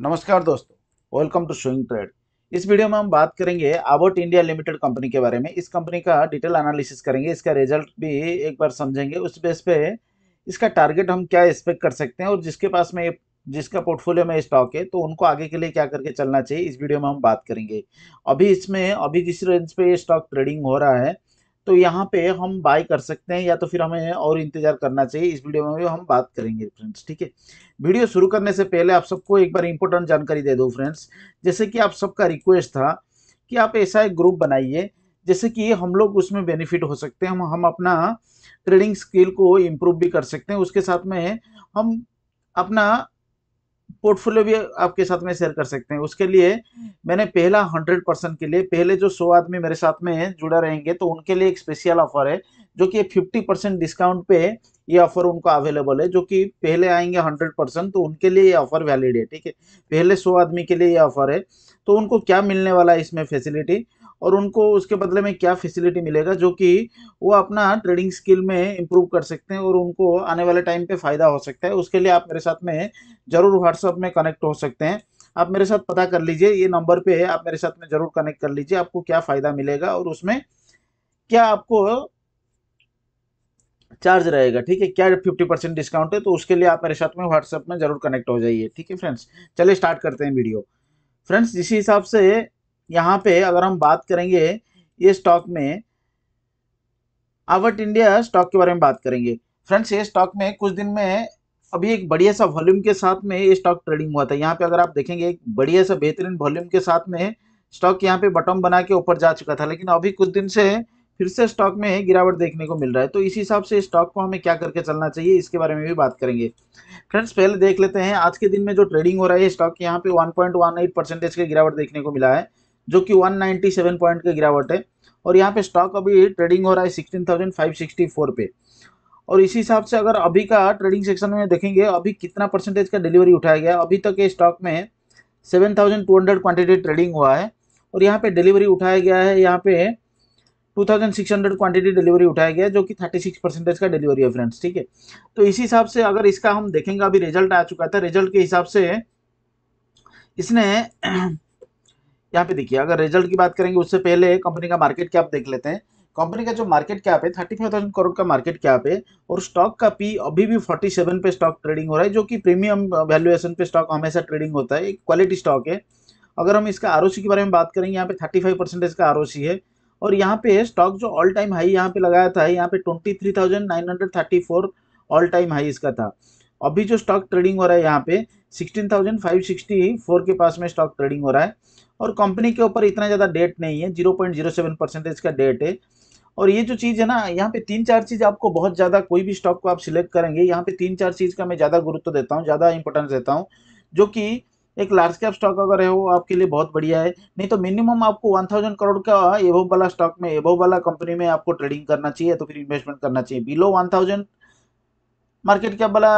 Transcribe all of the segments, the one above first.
नमस्कार दोस्तों welcome to showing trade इस वीडियो में हम बात करेंगे आबोट इंडिया लिमिटेड कंपनी के बारे में इस कंपनी का डिटेल एनालिसिस करेंगे इसका रिजल्ट भी एक बार समझेंगे उस बेस पे इसका टारगेट हम क्या एक्सपेक्ट कर सकते हैं और जिसके पास में जिसका पोर्टफोलियो में स्टॉक है तो उनको आगे के लिए क्या करके चलना चाहिए इस वीडियो में हम बात करेंगे अभी इसमें अभी जिस रेंज पे ये स्टॉक ट्रेडिंग हो रहा है तो यहाँ पे हम बाय कर सकते हैं या तो फिर हमें और इंतजार करना चाहिए इस वीडियो में भी हम बात करेंगे फ्रेंड्स ठीक है वीडियो शुरू करने से पहले आप सबको एक बार इंपॉर्टेंट जानकारी दे दो फ्रेंड्स जैसे कि आप सबका रिक्वेस्ट था कि आप ऐसा एक ग्रुप बनाइए जैसे कि हम लोग उसमें बेनिफिट हो सकते हैं हम हम अपना ट्रेडिंग स्किल को इम्प्रूव भी कर सकते हैं उसके साथ में हम अपना पोर्टफोलियो भी आपके साथ में शेयर कर सकते हैं उसके लिए मैंने पहला हंड्रेड परसेंट के लिए पहले जो सौ आदमी मेरे साथ में जुड़ा रहेंगे तो उनके लिए एक स्पेशल ऑफर है जो कि फिफ्टी परसेंट डिस्काउंट पे ये ऑफर उनको अवेलेबल है जो कि पहले आएंगे हंड्रेड परसेंट तो उनके लिए ये ऑफर वैलिड है ठीक है पहले सौ आदमी के लिए ये ऑफर है तो उनको क्या मिलने वाला है इसमें फैसिलिटी और उनको उसके बदले में क्या फैसिलिटी मिलेगा जो कि वो अपना ट्रेडिंग स्किल में इम्प्रूव कर सकते हैं और उनको आने वाले टाइम पे फ़ायदा हो सकता है उसके लिए आप मेरे साथ में ज़रूर व्हाट्सअप में कनेक्ट हो सकते हैं आप मेरे साथ पता कर लीजिए ये नंबर पे आप मेरे साथ में ज़रूर कनेक्ट कर लीजिए आपको क्या फ़ायदा मिलेगा और उसमें क्या आपको चार्ज रहेगा ठीक है क्या फिफ्टी परसेंट डिस्काउंट है तो उसके लिए आप मेरे साथ में व्हाट्सएप में जरूर कनेक्ट हो जाइए ठीक है फ्रेंड्स चलिए स्टार्ट करते हैं वीडियो फ्रेंड्स जिस हिसाब से यहाँ पे अगर हम बात करेंगे ये स्टॉक में आवट इंडिया स्टॉक के बारे में बात करेंगे फ्रेंड्स ये स्टॉक में कुछ दिन में अभी एक बढ़िया सा वॉल्यूम के साथ में ये स्टॉक ट्रेडिंग हुआ था यहाँ पे अगर आप देखेंगे एक बढ़िया सा बेहतरीन वॉल्यूम के साथ में स्टॉक यहाँ पे बटम बना के ऊपर जा चुका था लेकिन अभी कुछ दिन से फिर से स्टॉक में गिरावट देखने को मिल रहा है तो इस हिसाब से स्टॉक को हमें क्या करके चलना चाहिए इसके बारे में भी बात करेंगे फ्रेंड्स पहले देख लेते हैं आज के दिन में जो ट्रेडिंग हो रहा है स्टॉक यहाँ पे वन परसेंटेज की गिरावट देखने को मिला है जो कि 197 पॉइंट की गिरावट है और यहाँ पे स्टॉक अभी ट्रेडिंग हो रहा है 16,564 पे और इसी हिसाब से अगर अभी का ट्रेडिंग सेक्शन में देखेंगे अभी कितना परसेंटेज का डिलीवरी उठाया गया अभी तक ये स्टॉक में 7,200 क्वांटिटी ट्रेडिंग हुआ है और यहाँ पे डिलीवरी उठाया गया है यहाँ पे 2600 क्वांटिटी डिलीवरी उठाया गया जो कि 36 परसेंटेज का डिलीवरी है फ्रेंड्स ठीक है तो इसी हिसाब से अगर इसका हम देखेंगे अभी रिजल्ट आ चुका था रिजल्ट के हिसाब से इसने यहाँ पे देखिए अगर रिजल्ट की बात करेंगे उससे पहले कंपनी का मार्केट कैप देख लेते हैं कंपनी का जो मार्केट कैप है थर्टी फाइव थाउजेंड करोड़ का मार्केट कैप है और स्टॉक का पी अभी भी फोर्टी सेवन पे स्टॉक ट्रेडिंग हो रहा है जो कि प्रीमियम वैल्यूएशन पे स्टॉक हमेशा ट्रेडिंग होता है एक क्वालिटी स्टॉक है अगर हम इसका आर के बारे में बात करेंगे यहाँ पे थर्टी फाइव परसेंटेज का आर है और यहाँ पे स्टॉक जो ऑल टाइम हाई यहाँ पे लगाया था यहाँ पे twenty three thousand nine hundred thirty four all time high इसका था अभी जो स्टॉक ट्रेडिंग हो रहा है यहाँ पे sixteen thousand five sixty four के पास में स्टॉक ट्रेडिंग हो रहा है और कंपनी के ऊपर इतना ज़्यादा डेट नहीं है zero point zero seven percentage का डेट है और ये जो चीज़ है ना यहाँ पे तीन चार चीज़ आपको बहुत ज़्यादा कोई भी स्टॉक को आप सिलेक्ट करेंगे यहाँ पे तीन चार चीज़ का मैं ज़्यादा गुरुत्व देता हूँ ज़्यादा इंपॉर्टेंस देता हूँ जो कि एक लार्ज कैप स्टॉक अगर है वो आपके लिए बहुत बढ़िया है नहीं तो मिनिमम आपको वन थाउजेंड करोड़ का एवो वाला स्टॉक में एवो वाला कंपनी में आपको ट्रेडिंग करना चाहिए तो फिर इन्वेस्टमेंट करना चाहिए बिलो वन थाउजेंड मार्केट क्या भला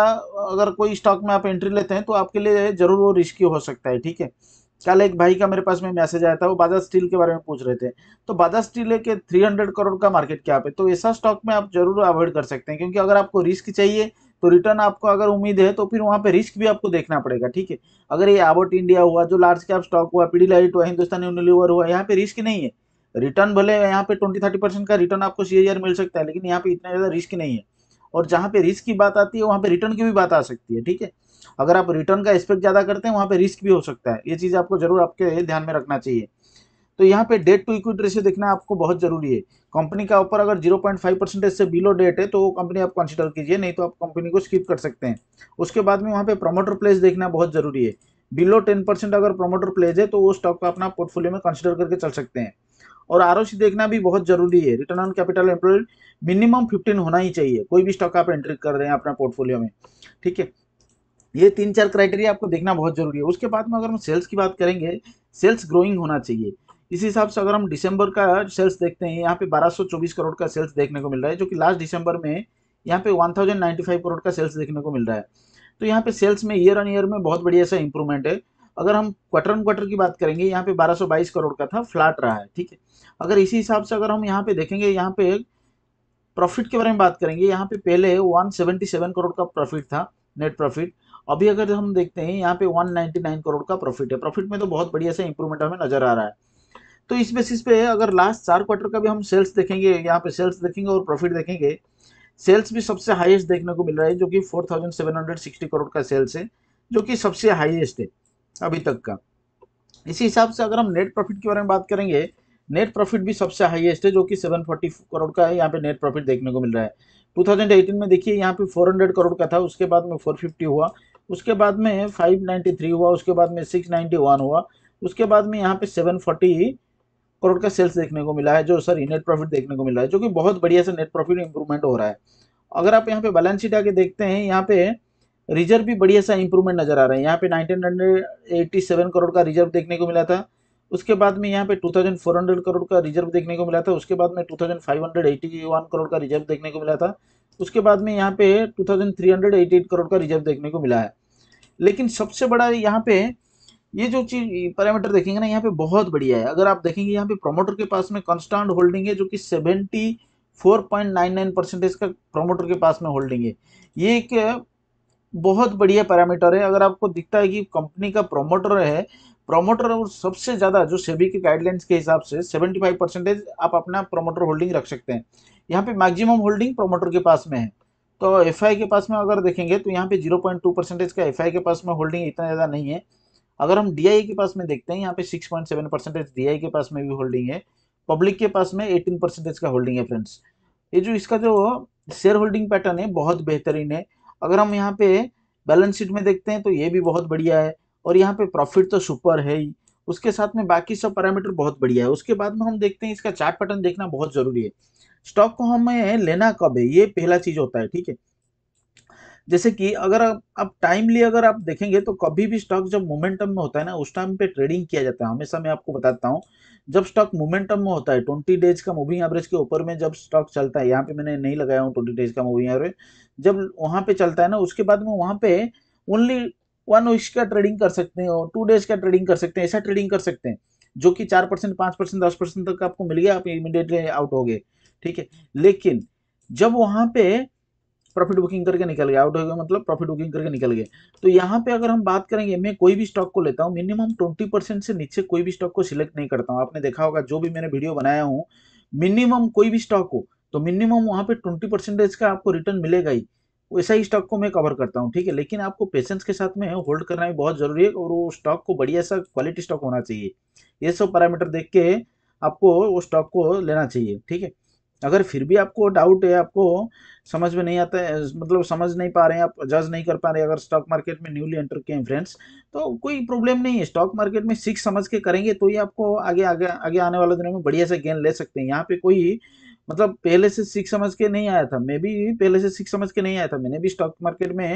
अगर कोई स्टॉक में आप एंट्री लेते हैं तो आपके लिए जरूर वो रिस्की हो सकता है ठीक है कल एक भाई का मेरे पास में मैसेज आया था वो बाजा स्टील के बारे में पूछ रहे थे तो बाजा स्टील के 300 करोड़ का मार्केट क्या है तो ऐसा स्टॉक में आप जरूर अवॉइड कर सकते हैं क्योंकि अगर आपको रिस्क चाहिए तो रिटर्न आपको अगर उम्मीद है तो फिर वहाँ पे रिस्क भी आपको देखना पड़ेगा ठीक है अगर ये आबोट इंडिया हुआ जो लार्ज कैप स्टॉक हुआ पीडी लाइट हुआ हिंदुस्तान यूनिलीवर हुआ यहाँ पे रिस्क नहीं है रिटर्न भले यहाँ पे ट्वेंटी थर्टी परसेंट का रिटर्न आपको सी मिल सकता है लेकिन यहाँ पे इतना ज़्यादा रिस्क नहीं है और जहाँ पे रिस्क की बात आती है वहाँ पे रिटर्न की भी बात आ सकती है ठीक है अगर आप रिटर्न का एस्पेक्ट ज़्यादा करते हैं वहाँ पे रिस्क भी हो सकता है ये चीज़ आपको जरूर आपके ध्यान में रखना चाहिए तो यहाँ पे डेट टू इक्विटी रेशियो देखना आपको बहुत जरूरी है कंपनी का ऊपर अगर जीरो परसेंटेज से बिलो डेट है तो वो कंपनी आप कंसिडर कीजिए नहीं तो आप कंपनी को स्किप कर सकते हैं उसके बाद में वहाँ पे प्रमोटर प्लेस देखना बहुत जरूरी है बिलो टेन परसेंट अगर प्रमोटर प्लेज है तो वो स्टॉक अपना पोर्टफोलियो में कंसिडर करके चल सकते हैं और आर देखना भी बहुत जरूरी है return on capital employed minimum fifteen होना ही चाहिए कोई भी स्टॉक आप एंट्री कर रहे हैं अपना पोर्टफोलियो में ठीक है ये तीन चार क्राइटेरिया आपको देखना बहुत जरूरी है उसके बाद में अगर हम सेल्स की बात करेंगे सेल्स ग्रोइंग होना चाहिए इस हिसाब से अगर हम दिसंबर का सेल्स देखते हैं यहाँ पे 1224 करोड़ का सेल्स देखने को मिल रहा है जो कि लास्ट दिसंबर में यहाँ पे 1095 करोड़ का सेल्स देखने को मिल रहा है तो यहाँ पे सेल्स में ईयर ऑन ईयर में बहुत बढ़िया सा इंप्रूवमेंट है अगर हम क्वार्टर ऑन क्वार्टर की बात करेंगे यहाँ पे 1222 करोड़ का था फ्लैट रहा है ठीक है अगर इसी हिसाब से अगर हम यहाँ पे देखेंगे यहाँ पे प्रॉफिट के बारे में बात करेंगे यहाँ पे पहले 177 करोड़ का प्रॉफिट था नेट प्रॉफिट अभी अगर हम देखते हैं यहाँ पे 199 करोड़ का प्रॉफिट है प्रॉफिट में तो बहुत बढ़िया सा इंप्रूवमेंट हमें नजर आ रहा है तो इस बेसिस पे अगर लास्ट चार क्वार्टर का भी हम सेल्स देखेंगे यहाँ पे सेल्स देखेंगे और प्रॉफिट देखेंगे सेल्स भी सबसे हाइएस्ट देखने को मिल रहा है जो कि फोर करोड़ का सेल्स है जो कि सबसे हाइएस्ट है अभी तक का इसी हिसाब से अगर हम नेट प्रॉफिट के बारे में बात करेंगे नेट प्रॉफिट भी सबसे हाईएस्ट है जो कि 740 करोड़ का है यहाँ पे नेट प्रॉफिट देखने को मिल रहा है 2018 में देखिए यहाँ पे 400 करोड़ का था उसके बाद में 450 हुआ उसके बाद में 593 हुआ उसके बाद में 691 हुआ उसके बाद में यहाँ पे 740 करोड़ का सेल्स देखने को मिला है जो सर नेट प्रॉफिट देखने को मिला है जो कि बहुत बढ़िया से नेट प्रॉफिट इंप्रूवमेंट हो रहा है अगर आप यहाँ पे बैलेंस शीट आके देखते हैं यहाँ पे रिजर्व भी बढ़िया सा इंप्रूवमेंट नज़र आ रहा है यहाँ पे 1987 करोड़ का रिजर्व देखने को मिला था उसके बाद में यहाँ पे 2400 करोड़ का रिजर्व देखने को मिला था उसके बाद में 2581 करोड़ का रिजर्व देखने को मिला था उसके बाद में यहाँ पे 2388 करोड़ का रिजर्व देखने को मिला है लेकिन सबसे बड़ा यहाँ पे ये जो चीज पैरामीटर देखेंगे ना यहाँ पे बहुत बढ़िया है अगर आप देखेंगे यहाँ पे प्रोमोटर के पास में कॉन्स्टांट होल्डिंग है जो कि seventy four point nine nine percentage का प्रोमोटर के पास में होल्डिंग है ये एक बहुत बढ़िया पैरामीटर है अगर आपको दिखता है कि कंपनी का प्रोमोटर है प्रोमोटर और सबसे ज़्यादा जो सेबी के गाइडलाइंस के हिसाब से 75 परसेंटेज आप अपना प्रोमोटर होल्डिंग रख सकते हैं यहाँ पे मैक्सिमम होल्डिंग प्रोमोटर के पास में है तो एफ के पास में अगर देखेंगे तो यहाँ पे 0.2 परसेंटेज का एफ के पास में होल्डिंग इतना ज़्यादा नहीं है अगर हम डी के पास में देखते हैं यहाँ पे सिक्स परसेंटेज डी के पास में भी होल्डिंग है पब्लिक के पास में एटीन परसेंटेज का होल्डिंग है फ्रेंड्स ये जो इसका जो शेयर होल्डिंग पैटर्न है बहुत बेहतरीन है अगर हम यहाँ पे बैलेंस शीट में देखते हैं तो ये भी बहुत बढ़िया है और यहाँ पे प्रॉफिट तो सुपर है ही उसके साथ में बाकी सब पैरामीटर बहुत बढ़िया है उसके बाद में हम देखते हैं इसका चार्ट पैटर्न देखना बहुत जरूरी है स्टॉक को हमें लेना कब है ये पहला चीज होता है ठीक है जैसे कि अगर आप, आप टाइमली अगर आप देखेंगे तो कभी भी स्टॉक जब मोमेंटम में होता है ना उस टाइम पे ट्रेडिंग किया जाता है हमेशा मैं आपको बताता हूँ जब स्टॉक मोमेंटम में होता है ट्वेंटी डेज का मूविंग एवरेज के ऊपर में जब स्टॉक चलता है यहाँ पे मैंने नहीं लगाया हूँ ट्वेंटी डेज का मूविंग एवरेज जब वहाँ पे चलता है ना उसके बाद में वहाँ पे ओनली वन वीक्स का ट्रेडिंग कर सकते हैं टू डेज का ट्रेडिंग कर सकते हैं ऐसा ट्रेडिंग कर सकते हैं जो कि चार परसेंट पाँच परसेंट दस परसेंट तक आपको मिल गया आप इमिडिएटली आउट हो गए ठीक है लेकिन जब वहाँ पे प्रॉफिट बुकिंग करके निकल गए आउट हो गया मतलब प्रॉफिट बुकिंग करके निकल गए तो यहाँ पे अगर हम बात करेंगे मैं कोई भी स्टॉक को लेता हूँ मिनिमम ट्वेंटी परसेंट से नीचे कोई भी स्टॉक को सिलेक्ट नहीं करता हूँ आपने देखा होगा जो भी मैंने वीडियो बनाया हूँ मिनिमम कोई भी स्टॉक हो तो मिनिमम वहाँ पे ट्वेंटी परसेंटेज का आपको रिटर्न मिलेगा ही वैसा ही स्टॉक को मैं कवर करता हूँ ठीक है लेकिन आपको पेशेंस के साथ में होल्ड करना भी बहुत जरूरी है और वो स्टॉक को बढ़िया सा क्वालिटी स्टॉक होना चाहिए ये सब पैरामीटर देख के आपको वो स्टॉक को लेना चाहिए ठीक है अगर फिर भी आपको डाउट है आपको समझ में नहीं आता है मतलब समझ नहीं पा रहे हैं आप जज नहीं कर पा रहे अगर स्टॉक मार्केट में न्यूली एंटर किए हैं फ्रेंड्स तो कोई प्रॉब्लम नहीं है स्टॉक मार्केट में सीख समझ के करेंगे तो ही आपको आगे आगे आगे आने वाले दिनों में बढ़िया से गेन ले सकते हैं यहाँ पे कोई मतलब पहले से सीख समझ के नहीं आया था मैं भी पहले से सीख समझ के नहीं आया था मैंने भी स्टॉक मार्केट में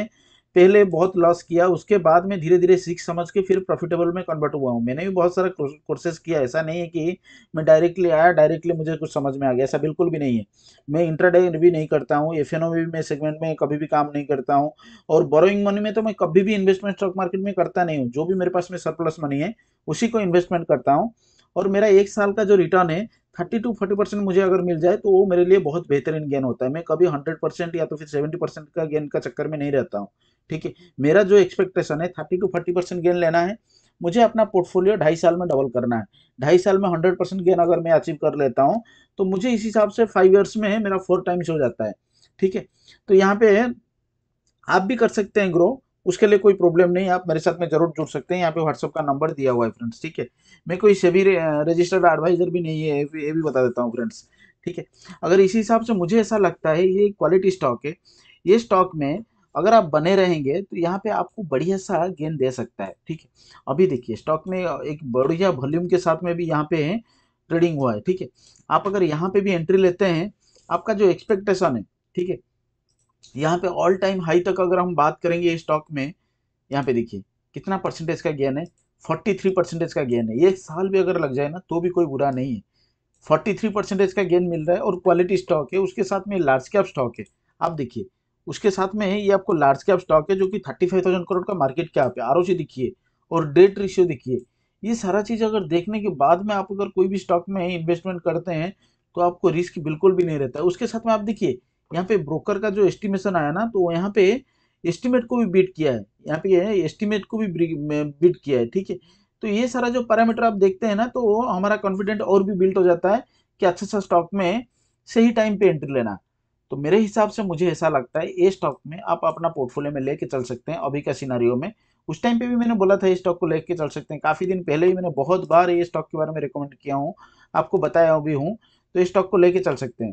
पहले बहुत लॉस किया उसके बाद में धीरे धीरे सीख समझ के फिर प्रॉफिटेबल में कन्वर्ट हुआ हूँ मैंने भी बहुत सारा कोर्सेज किया ऐसा नहीं है कि मैं डायरेक्टली आया डायरेक्टली मुझे कुछ समझ में आ गया ऐसा बिल्कुल भी नहीं है मैं इंट्राडे भी नहीं करता हूँ एफ में भी मैं सेगमेंट में कभी भी काम नहीं करता हूँ और बोरोइंग मनी में तो मैं कभी भी इन्वेस्टमेंट स्टॉक मार्केट में करता नहीं हूँ जो भी मेरे पास में सरप्लस मनी है उसी को इन्वेस्टमेंट करता हूँ और मेरा एक साल का जो रिटर्न है थर्टी टू फोर्टी परसेंट मुझे अगर मिल जाए तो वो मेरे लिए बहुत बेहतरीन गेन होता है मैं कभी हंड्रेड परसेंट या तो फिर सेवेंटी परसेंट का गेन का चक्कर में नहीं रहता हूँ ठीक है मेरा जो एक्सपेक्टेशन है thirty to forty percent gain लेना है मुझे अपना पोर्टफोलियो ढाई साल में डबल करना है ढाई साल में हंड्रेड परसेंट गेन अगर मैं अचीव कर लेता हूँ तो मुझे इस हिसाब से फाइव ईयर्स में है मेरा फोर टाइम्स हो जाता है ठीक है तो यहाँ पे आप भी कर सकते हैं ग्रो उसके लिए कोई प्रॉब्लम नहीं आप मेरे साथ में जरूर जुड़ सकते हैं यहाँ पे व्हाट्सअप का नंबर दिया हुआ है फ्रेंड्स ठीक है मैं कोई सभी रजिस्टर्ड एडवाइजर भी नहीं है ये भी बता देता हूँ फ्रेंड्स ठीक है अगर इसी हिसाब से मुझे ऐसा लगता है ये क्वालिटी स्टॉक है ये स्टॉक में अगर आप बने रहेंगे तो यहाँ पे आपको बढ़िया सा गेंद दे सकता है ठीक है अभी देखिए स्टॉक में एक बढ़िया वॉल्यूम के साथ में भी यहाँ पे ट्रेडिंग हुआ है ठीक है आप अगर यहाँ पे भी एंट्री लेते हैं आपका जो एक्सपेक्टेशन है ठीक है यहाँ पे ऑल टाइम हाई तक अगर हम बात करेंगे स्टॉक में यहाँ पे देखिए कितना परसेंटेज का गेन है फोर्टी परसेंटेज का गेन है एक साल भी अगर लग जाए ना तो भी कोई बुरा नहीं है फोर्टी परसेंटेज का गेन मिल रहा है और क्वालिटी स्टॉक है उसके साथ में लार्ज कैप स्टॉक है आप देखिए उसके साथ में है ये आपको लार्ज कैप स्टॉक है जो कि थर्टी फाइव थाउजेंड करोड़ का मार्केट कैप है आर दिखिए और डेट रेशियो दिखिए ये सारा चीज़ अगर देखने के बाद में आप अगर कोई भी स्टॉक में इन्वेस्टमेंट करते हैं तो आपको रिस्क बिल्कुल भी नहीं रहता है उसके साथ में आप देखिए यहाँ पे ब्रोकर का जो एस्टिमेशन आया ना तो यहाँ पे एस्टिमेट को भी बीट किया है यहाँ पे एस्टिमेट को भी बीट किया है ठीक है तो ये सारा जो पैरामीटर आप देखते हैं ना तो हमारा कॉन्फिडेंट और भी बिल्ट हो जाता है कि अच्छा सा स्टॉक में सही टाइम पे एंट्री लेना तो मेरे हिसाब से मुझे ऐसा लगता है ये स्टॉक में आप अपना पोर्टफोलियो में लेके चल सकते हैं अभी का सिनारियो में उस टाइम पे भी मैंने बोला था ये स्टॉक को लेके चल सकते हैं काफ़ी दिन पहले ही मैंने बहुत बार ये स्टॉक के बारे में रिकमेंड किया हूँ आपको बताया भी हूँ तो ये स्टॉक को लेके चल सकते हैं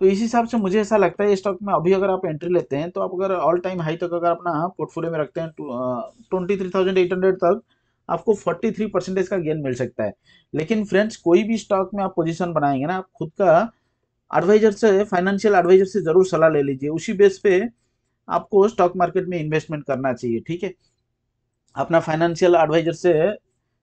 तो इस हिसाब से मुझे ऐसा लगता है ये स्टॉक में अभी अगर आप एंट्री लेते हैं तो आप अगर ऑल टाइम हाई तक अगर अपना पोर्टफोलियो में रखते हैं ट्वेंटी तो, थ्री तक आपको 43 परसेंटेज का गेन मिल सकता है लेकिन फ्रेंड्स कोई भी स्टॉक में आप पोजीशन बनाएंगे ना आप खुद का एडवाइजर से फाइनेंशियल एडवाइजर से ज़रूर सलाह ले लीजिए उसी बेस पे आपको स्टॉक मार्केट में इन्वेस्टमेंट करना चाहिए ठीक है अपना फाइनेंशियल एडवाइजर से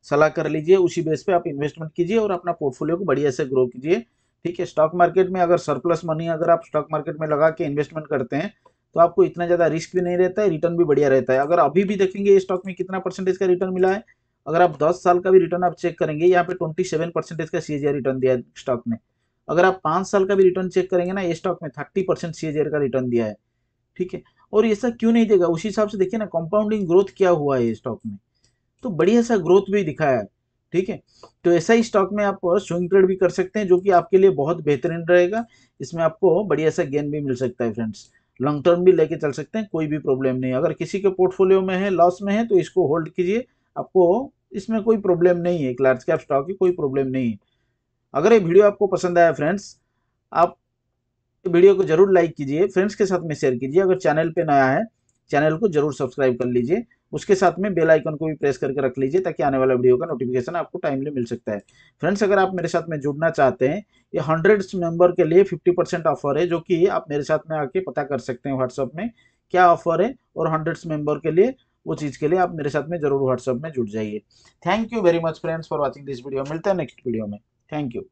सलाह कर लीजिए उसी बेस पे आप इन्वेस्टमेंट कीजिए और अपना पोर्टफोलियो को बढ़िया से ग्रो कीजिए ठीक है स्टॉक मार्केट में अगर सरप्लस मनी अगर आप स्टॉक मार्केट में लगा के इन्वेस्टमेंट करते हैं तो आपको इतना ज़्यादा रिस्क भी नहीं रहता है रिटर्न भी बढ़िया रहता है अगर अभी भी देखेंगे स्टॉक में कितना परसेंटेज का रिटर्न मिला है अगर आप दस साल का भी रिटर्न आप चेक करेंगे यहाँ पे ट्वेंटी परसेंटेज का सी रिटर्न दिया स्टॉक ने अगर आप पांच साल का भी रिटर्न चेक करेंगे ना ये स्टॉक में थर्टी परसेंट सी का रिटर्न दिया है ठीक है और ऐसा क्यों नहीं देगा उसी हिसाब से देखिए ना कंपाउंडिंग ग्रोथ क्या हुआ है स्टॉक में तो बढ़िया सा ग्रोथ भी दिखाया है ठीक है तो ऐसा ही स्टॉक में आप स्विंग ट्रेड भी कर सकते हैं जो कि आपके लिए बहुत बेहतरीन रहेगा इसमें आपको बढ़िया सा गेन भी मिल सकता है फ्रेंड्स लॉन्ग टर्म भी लेके चल सकते हैं कोई भी प्रॉब्लम नहीं अगर किसी के पोर्टफोलियो में है लॉस में है तो इसको होल्ड कीजिए आपको इसमें कोई प्रॉब्लम नहीं है एक लार्ज कैप स्टॉक की कोई प्रॉब्लम नहीं है अगर ये वीडियो आपको पसंद आया फ्रेंड्स आप वीडियो को जरूर लाइक कीजिए फ्रेंड्स के साथ में शेयर कीजिए अगर चैनल पे नया है चैनल को जरूर सब्सक्राइब कर लीजिए उसके साथ में बेल आइकन को भी प्रेस करके रख लीजिए ताकि आने वाला वीडियो का नोटिफिकेशन आपको टाइमली मिल सकता है फ्रेंड्स अगर आप मेरे साथ में जुड़ना चाहते हैं ये हंड्रेड मेंबर के लिए फिफ्टी परसेंट ऑफर है जो कि आप मेरे साथ में आके पता कर सकते हैं व्हाट्सअप में क्या ऑफर है और हंड्रेड्स मेंबर के लिए वो चीज़ के लिए आप मेरे साथ में जरूर व्हाट्सअप में जुड़ जाइए thank you very much friends for watching this video मिलता है नेक्स्ट वीडियो में Thank you.